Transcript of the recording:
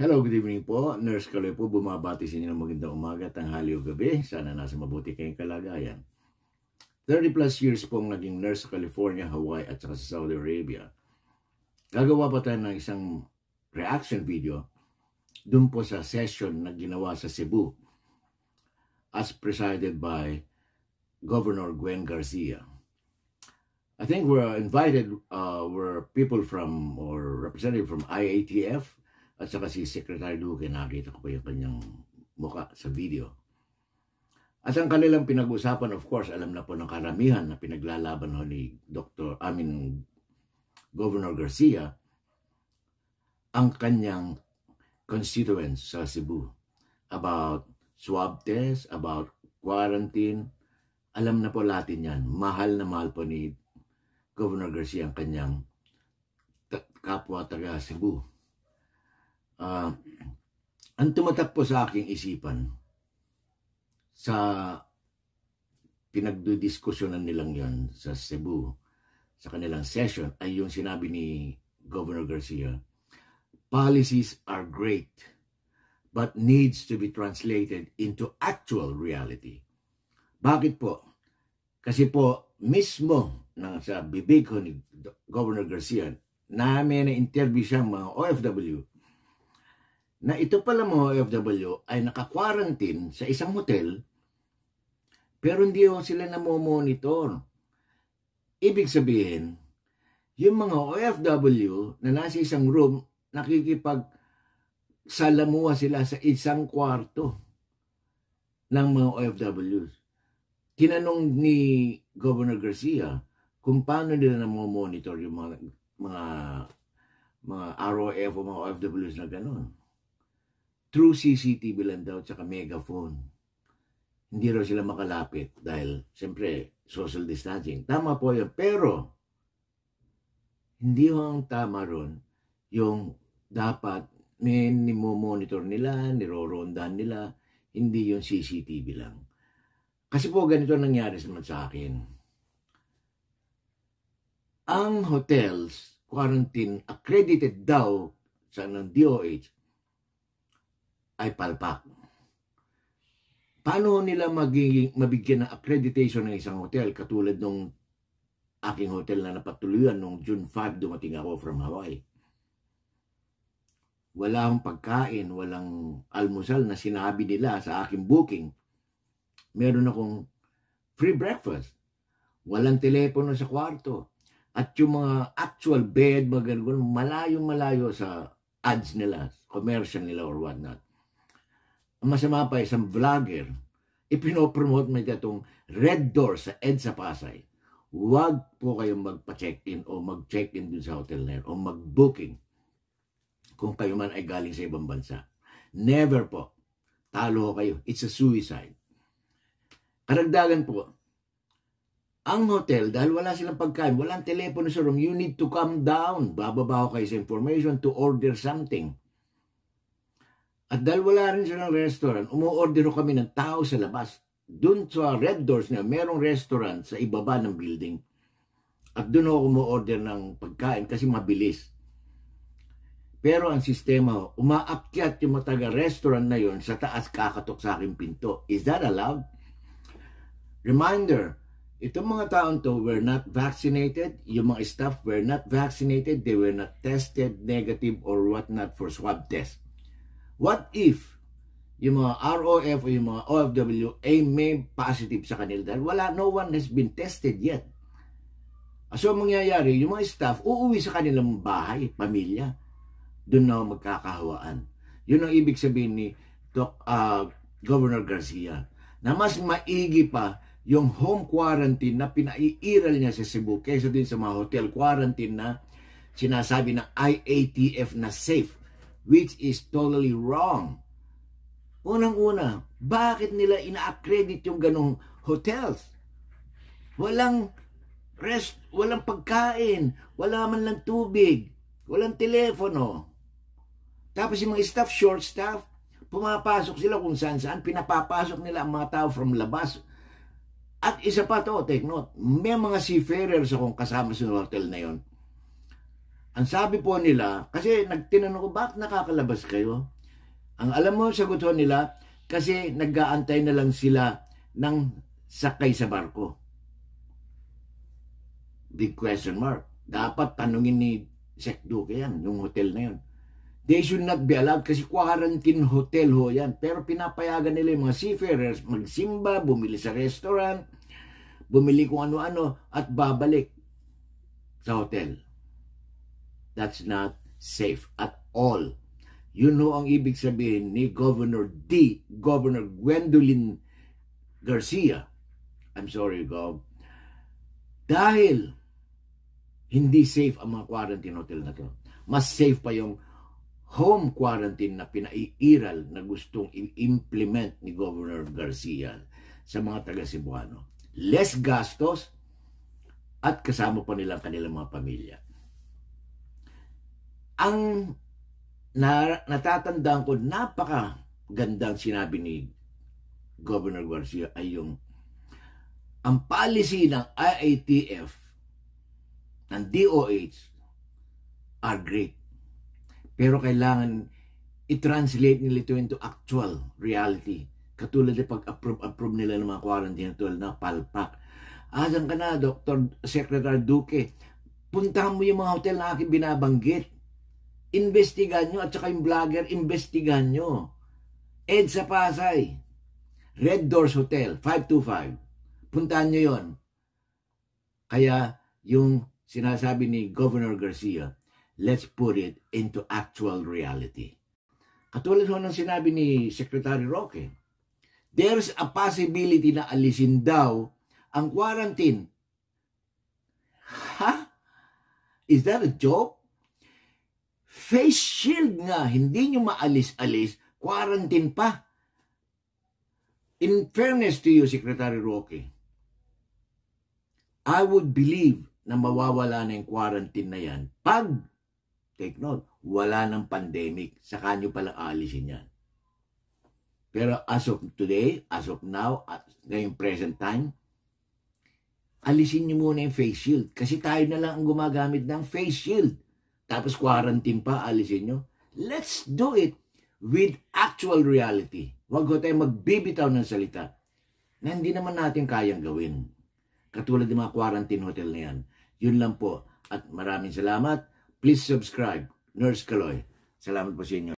Hello, good evening po. Nurse Kaloy po, bumabati sa inyo ng magandang umaga, tanghali o gabi. Sana nasa mabuti kayong kalagayan. 30 plus years po ang naging nurse sa California, Hawaii at saka sa Saudi Arabia. Gagawa pa tayo ng isang reaction video dun po sa session na ginawa sa Cebu as presided by Governor Gwen Garcia. I think we're invited, uh, were people from or representative from IATF, at saka si Secretary Duque, nakita ko pa yung kanyang muka sa video. At ang kanilang pinag-usapan, of course, alam na po ng karamihan na pinaglalaban ho ni Dr. Amin Governor Garcia ang kanyang constituents sa Cebu about swab test, about quarantine. Alam na po latin yan. Mahal na mahal po ni Governor Garcia ang kanyang kapwa taga Cebu uh, ang tumatak po sa aking isipan sa pinagdudiskusyonan nilang yon sa Cebu sa kanilang session ay yung sinabi ni Governor Garcia, policies are great but needs to be translated into actual reality. Bakit po? Kasi po mismo ng sa bibig ko ni Governor Garcia, namin na-interview siya mga OFW na ito pala mga OFW ay naka-quarantine sa isang hotel pero hindi ho sila namomonitor. Ibig sabihin, yung mga OFW na nasa isang room, nakikipag salamuha sila sa isang kwarto ng mga OFWs. Tinanong ni Governor Garcia kung paano nila namomonitor yung mga, mga, mga ROF o mga OFWs na gano'n through CCTV lang daw tsaka megaphone. Hindi raw sila makalapit dahil siyempre social distancing. Tama po yun. Pero hindi ho ang tama ron yung dapat may monitor nila, nirorondan nila, hindi yung CCTV lang. Kasi po ganito nangyari naman sa akin. Ang hotels, quarantine, accredited daw sa ng DOH, ay palpak. Paano nila magiging, mabigyan ng accreditation ng isang hotel katulad nung aking hotel na napatuloyan nung June 5 dumating ako from Hawaii? Wala akong pagkain, walang almusal na sinabi nila sa aking booking. Meron akong free breakfast. Walang telepono sa kwarto. At yung mga actual bed, mga ganun, malayo sa ads nila, commercial nila or what not masama pa isang vlogger, ipinopromote mo itong Red Door sa EDSA Pasay. Huwag po kayong magpa-check-in o mag-check-in dun sa hotel na yun o mag-booking kung kayo man ay galing sa ibang bansa. Never po. Talo kayo. It's a suicide. Karagdagan po, ang hotel, dahil wala silang pagkain, walang telepono sa room, you need to come down. Bababa ko kayo sa information to order something. At dahil wala rin silang restaurant, umuordero kami ng tao sa labas. Doon sa Red Doors na merong restaurant sa ibaba ng building. At doon ako umuorder ng pagkain kasi mabilis. Pero ang sistema, umaakyat yung mataga restaurant na yon sa taas kakatok sa aking pinto. Is that allowed? Reminder, itong mga taon to were not vaccinated. Yung mga staff were not vaccinated. They were not tested negative or what not for swab test. What if yung mga ROF o yung mga OFW ay may positive sa kanila dahil wala, no one has been tested yet. So, ang mangyayari, yung mga staff, uuwi sa kanilang bahay, pamilya. Doon na magkakahawaan. Yun ang ibig sabihin ni Doc, uh, Governor Garcia. Na mas maigi pa yung home quarantine na pinaiiral niya sa Cebu kaysa din sa mga hotel quarantine na sinasabi ng IATF na safe which is totally wrong. Unang-una, bakit nila ina-accredit yung ganong hotels? Walang rest, walang pagkain, wala man lang tubig, walang telepono. Tapos yung mga staff, short staff, pumapasok sila kung saan-saan, pinapapasok nila ang mga tao from labas. At isa pa to, take note, may mga seafarers akong kasama sa hotel na yon ang sabi po nila, kasi nagtinanong ko, bakit nakakalabas kayo? Ang alam mo, sagot nila, kasi nag-aantay na lang sila ng sakay sa barko. Big question mark. Dapat tanungin ni Sek Duque yan, yung hotel na yun. They should not be allowed kasi quarantine hotel ho yan. Pero pinapayagan nila yung mga seafarers magsimba, bumili sa restaurant, bumili kung ano-ano at babalik sa hotel. That's not safe at all. You know ang ibig sabihin ni Governor D, Governor Gwendolyn Garcia. I'm sorry, Gov. Dahil hindi safe ang mga quarantine hotel na to. Mas safe pa yung home quarantine na pinaiiral na gustong i-implement ni Governor Garcia sa mga taga Cebuano. Less gastos at kasama pa nilang kanilang mga pamilya ang na, natatandaan ko napaka gandang sinabi ni Governor Garcia ay yung ang policy ng IATF ng DOH are great. Pero kailangan i-translate nila ito into actual reality. Katulad ng pag-approve-approve nila ng mga quarantine tool na palpak. Asan ka na, Dr. Secretary Duque? Puntahan mo yung mga hotel na aking binabanggit investigan nyo at saka yung vlogger, investigan nyo. Ed sa Pasay, Red Doors Hotel, 525. Puntaan nyo yon. Kaya yung sinasabi ni Governor Garcia, let's put it into actual reality. Katulad ho ng sinabi ni Secretary Roque, there's a possibility na alisin daw ang quarantine. Ha? Is that a joke? Face shield nga, hindi nyo maalis-alis, quarantine pa. In fairness to you, Secretary Roque, I would believe na mawawala na yung quarantine na yan pag, take note, wala ng pandemic, saka nyo palang aalisin yan. Pero as of today, as of now, at ngayong present time, alisin nyo muna yung face shield kasi tayo na lang ang gumagamit ng face shield. Tapos quarantine pa, alisin nyo. Let's do it with actual reality. Huwag ko tayong magbibitaw ng salita na hindi naman natin kayang gawin. Katulad ng mga quarantine hotel na yan. Yun lang po. At maraming salamat. Please subscribe. Nurse Kaloy. Salamat po sa inyo.